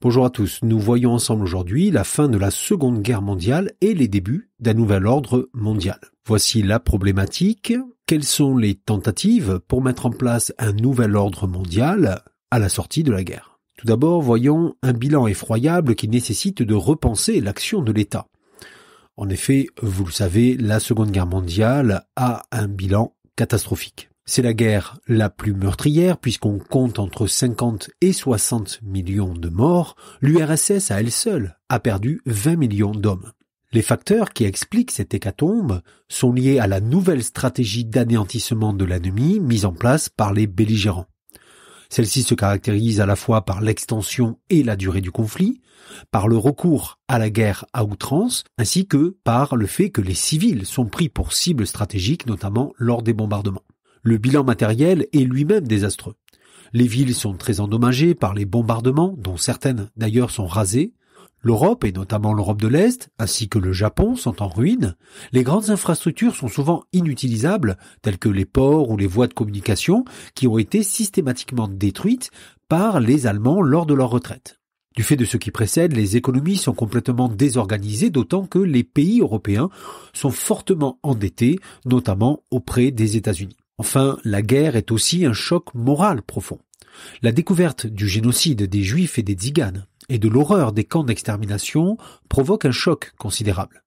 Bonjour à tous, nous voyons ensemble aujourd'hui la fin de la Seconde Guerre mondiale et les débuts d'un nouvel ordre mondial. Voici la problématique. Quelles sont les tentatives pour mettre en place un nouvel ordre mondial à la sortie de la guerre Tout d'abord, voyons un bilan effroyable qui nécessite de repenser l'action de l'État. En effet, vous le savez, la Seconde Guerre mondiale a un bilan catastrophique. C'est la guerre la plus meurtrière puisqu'on compte entre 50 et 60 millions de morts. L'URSS à elle seule a perdu 20 millions d'hommes. Les facteurs qui expliquent cette hécatombe sont liés à la nouvelle stratégie d'anéantissement de l'ennemi mise en place par les belligérants. Celle-ci se caractérise à la fois par l'extension et la durée du conflit, par le recours à la guerre à outrance, ainsi que par le fait que les civils sont pris pour cibles stratégiques, notamment lors des bombardements. Le bilan matériel est lui-même désastreux. Les villes sont très endommagées par les bombardements, dont certaines d'ailleurs sont rasées. L'Europe, et notamment l'Europe de l'Est, ainsi que le Japon, sont en ruine. Les grandes infrastructures sont souvent inutilisables, telles que les ports ou les voies de communication, qui ont été systématiquement détruites par les Allemands lors de leur retraite. Du fait de ce qui précède, les économies sont complètement désorganisées, d'autant que les pays européens sont fortement endettés, notamment auprès des États-Unis. Enfin, la guerre est aussi un choc moral profond. La découverte du génocide des Juifs et des Tziganes et de l'horreur des camps d'extermination provoque un choc considérable.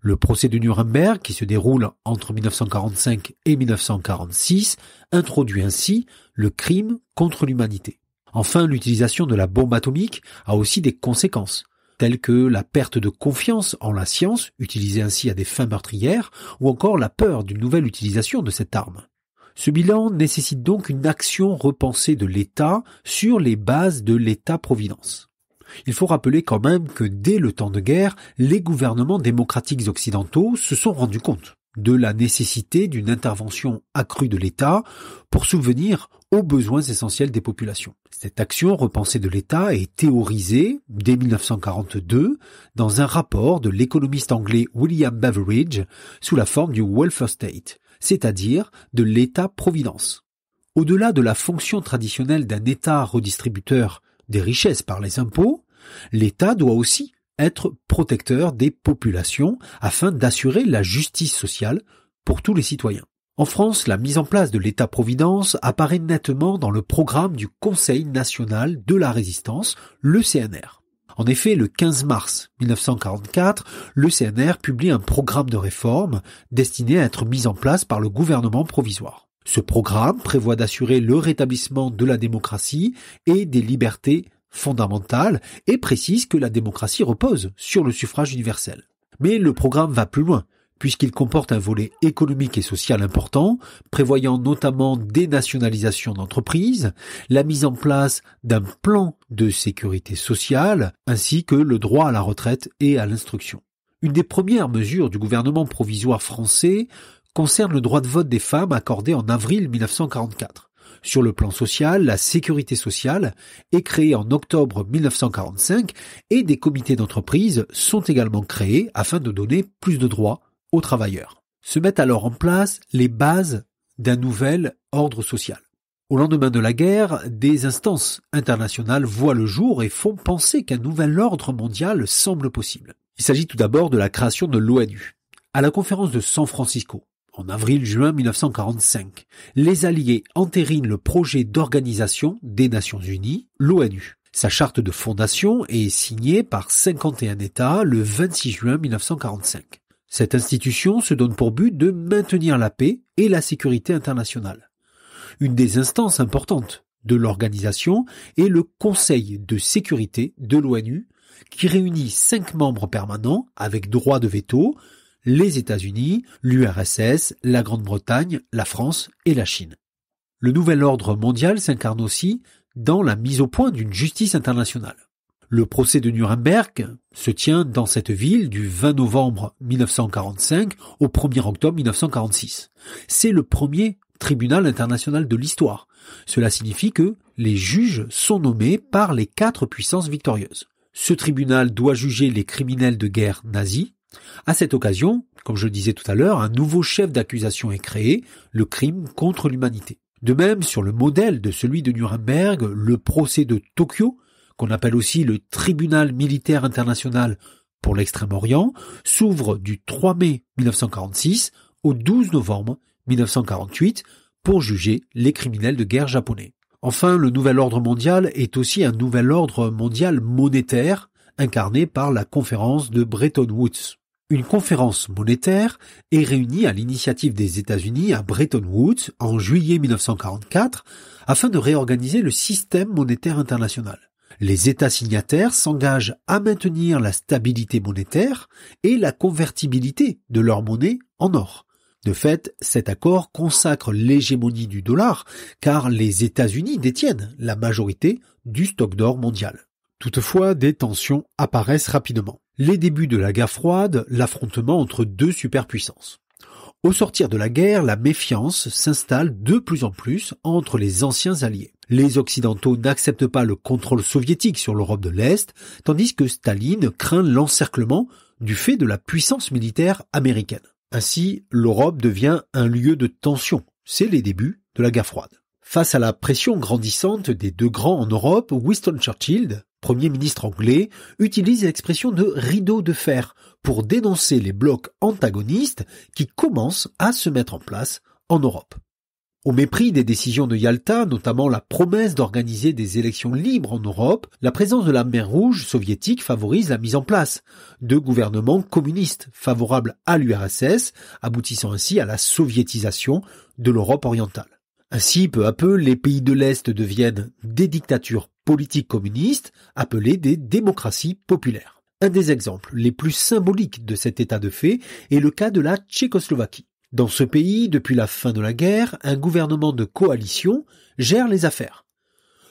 Le procès de Nuremberg, qui se déroule entre 1945 et 1946, introduit ainsi le crime contre l'humanité. Enfin, l'utilisation de la bombe atomique a aussi des conséquences, telles que la perte de confiance en la science, utilisée ainsi à des fins meurtrières, ou encore la peur d'une nouvelle utilisation de cette arme. Ce bilan nécessite donc une action repensée de l'État sur les bases de l'État-providence. Il faut rappeler quand même que dès le temps de guerre, les gouvernements démocratiques occidentaux se sont rendus compte de la nécessité d'une intervention accrue de l'État pour souvenir aux besoins essentiels des populations. Cette action repensée de l'État est théorisée dès 1942 dans un rapport de l'économiste anglais William Beveridge sous la forme du Welfare State, c'est-à-dire de l'État-providence. Au-delà de la fonction traditionnelle d'un État redistributeur des richesses par les impôts, l'État doit aussi être protecteur des populations afin d'assurer la justice sociale pour tous les citoyens. En France, la mise en place de l'État-providence apparaît nettement dans le programme du Conseil national de la résistance, le CNR. En effet, le 15 mars 1944, le CNR publie un programme de réforme destiné à être mis en place par le gouvernement provisoire. Ce programme prévoit d'assurer le rétablissement de la démocratie et des libertés fondamentales et précise que la démocratie repose sur le suffrage universel. Mais le programme va plus loin puisqu'il comporte un volet économique et social important, prévoyant notamment des nationalisations d'entreprises, la mise en place d'un plan de sécurité sociale, ainsi que le droit à la retraite et à l'instruction. Une des premières mesures du gouvernement provisoire français concerne le droit de vote des femmes accordé en avril 1944. Sur le plan social, la sécurité sociale est créée en octobre 1945 et des comités d'entreprise sont également créés afin de donner plus de droits aux travailleurs. Se mettent alors en place les bases d'un nouvel ordre social. Au lendemain de la guerre, des instances internationales voient le jour et font penser qu'un nouvel ordre mondial semble possible. Il s'agit tout d'abord de la création de l'ONU. À la conférence de San Francisco, en avril-juin 1945, les Alliés entérinent le projet d'organisation des Nations Unies, l'ONU. Sa charte de fondation est signée par 51 États le 26 juin 1945. Cette institution se donne pour but de maintenir la paix et la sécurité internationale. Une des instances importantes de l'organisation est le Conseil de sécurité de l'ONU, qui réunit cinq membres permanents avec droit de veto, les États-Unis, l'URSS, la Grande-Bretagne, la France et la Chine. Le nouvel ordre mondial s'incarne aussi dans la mise au point d'une justice internationale. Le procès de Nuremberg se tient dans cette ville du 20 novembre 1945 au 1er octobre 1946. C'est le premier tribunal international de l'histoire. Cela signifie que les juges sont nommés par les quatre puissances victorieuses. Ce tribunal doit juger les criminels de guerre nazis. À cette occasion, comme je le disais tout à l'heure, un nouveau chef d'accusation est créé, le crime contre l'humanité. De même, sur le modèle de celui de Nuremberg, le procès de Tokyo qu'on appelle aussi le Tribunal militaire international pour l'Extrême-Orient, s'ouvre du 3 mai 1946 au 12 novembre 1948 pour juger les criminels de guerre japonais. Enfin, le nouvel ordre mondial est aussi un nouvel ordre mondial monétaire incarné par la conférence de Bretton Woods. Une conférence monétaire est réunie à l'initiative des États-Unis à Bretton Woods en juillet 1944 afin de réorganiser le système monétaire international. Les États signataires s'engagent à maintenir la stabilité monétaire et la convertibilité de leur monnaie en or. De fait, cet accord consacre l'hégémonie du dollar, car les États-Unis détiennent la majorité du stock d'or mondial. Toutefois, des tensions apparaissent rapidement. Les débuts de la guerre froide, l'affrontement entre deux superpuissances. Au sortir de la guerre, la méfiance s'installe de plus en plus entre les anciens alliés. Les Occidentaux n'acceptent pas le contrôle soviétique sur l'Europe de l'Est, tandis que Staline craint l'encerclement du fait de la puissance militaire américaine. Ainsi, l'Europe devient un lieu de tension. C'est les débuts de la guerre froide. Face à la pression grandissante des deux grands en Europe, Winston Churchill, premier ministre anglais, utilise l'expression de rideau de fer pour dénoncer les blocs antagonistes qui commencent à se mettre en place en Europe. Au mépris des décisions de Yalta, notamment la promesse d'organiser des élections libres en Europe, la présence de la mer Rouge soviétique favorise la mise en place de gouvernements communistes favorables à l'URSS, aboutissant ainsi à la soviétisation de l'Europe orientale. Ainsi, peu à peu, les pays de l'Est deviennent des dictatures politiques communistes appelées des démocraties populaires. Un des exemples les plus symboliques de cet état de fait est le cas de la Tchécoslovaquie. Dans ce pays, depuis la fin de la guerre, un gouvernement de coalition gère les affaires.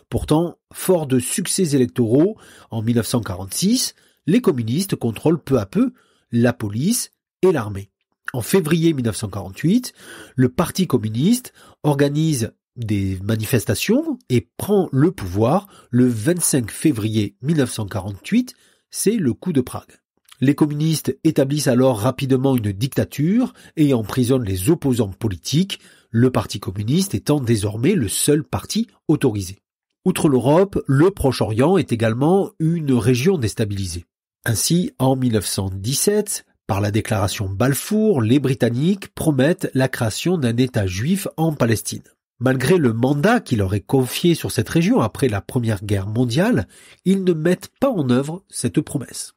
Pourtant, fort de succès électoraux, en 1946, les communistes contrôlent peu à peu la police et l'armée. En février 1948, le Parti communiste organise des manifestations et prend le pouvoir le 25 février 1948 c'est le coup de Prague. Les communistes établissent alors rapidement une dictature et emprisonnent les opposants politiques, le Parti communiste étant désormais le seul parti autorisé. Outre l'Europe, le Proche-Orient est également une région déstabilisée. Ainsi, en 1917, par la déclaration Balfour, les Britanniques promettent la création d'un État juif en Palestine. Malgré le mandat qui leur est confié sur cette région après la Première Guerre mondiale, ils ne mettent pas en œuvre cette promesse.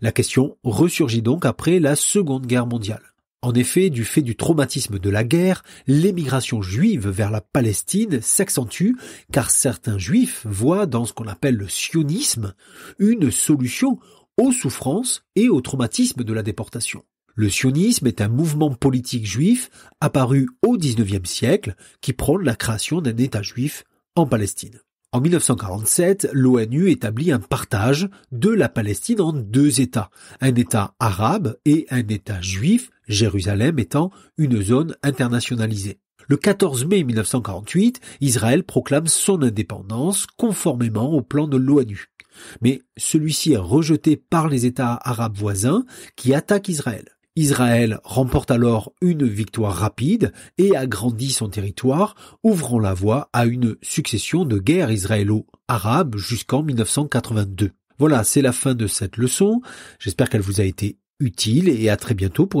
La question ressurgit donc après la Seconde Guerre mondiale. En effet, du fait du traumatisme de la guerre, l'émigration juive vers la Palestine s'accentue car certains juifs voient dans ce qu'on appelle le sionisme une solution aux souffrances et au traumatisme de la déportation. Le sionisme est un mouvement politique juif apparu au XIXe siècle qui prône la création d'un État juif en Palestine. En 1947, l'ONU établit un partage de la Palestine en deux États, un État arabe et un État juif, Jérusalem étant une zone internationalisée. Le 14 mai 1948, Israël proclame son indépendance conformément au plan de l'ONU. Mais celui-ci est rejeté par les États arabes voisins qui attaquent Israël. Israël remporte alors une victoire rapide et agrandit son territoire, ouvrant la voie à une succession de guerres israélo-arabes jusqu'en 1982. Voilà, c'est la fin de cette leçon. J'espère qu'elle vous a été utile et à très bientôt pour une